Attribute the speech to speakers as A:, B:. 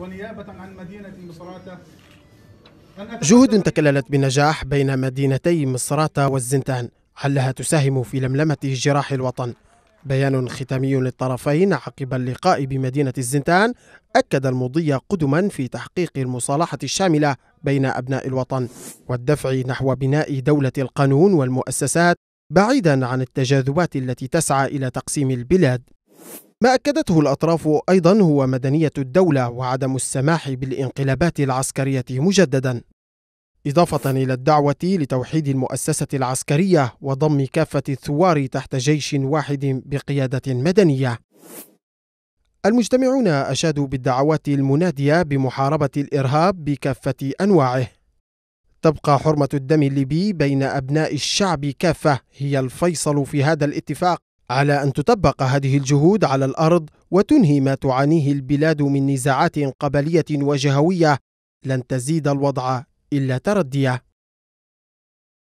A: ونيابة عن مدينة مصراتة
B: جهود تكللت بنجاح بين مدينتي مصراتة والزنتان علها تساهم في لملمة جراح الوطن بيان ختامي للطرفين عقب اللقاء بمدينة الزنتان أكد المضي قدما في تحقيق المصالحة الشاملة بين أبناء الوطن والدفع نحو بناء دولة القانون والمؤسسات بعيدا عن التجاذبات التي تسعى إلى تقسيم البلاد ما أكدته الأطراف أيضا هو مدنية الدولة وعدم السماح بالانقلابات العسكرية مجددا إضافة إلى الدعوة لتوحيد المؤسسة العسكرية وضم كافة الثوار تحت جيش واحد بقيادة مدنية المجتمعون أشادوا بالدعوات المنادية بمحاربة الإرهاب بكافة أنواعه تبقى حرمة الدم الليبي بين أبناء الشعب كافة هي الفيصل في هذا الاتفاق على أن تطبق هذه الجهود على الأرض وتنهي ما تعانيه البلاد من نزاعات قبلية وجهوية لن تزيد الوضع إلا ترديه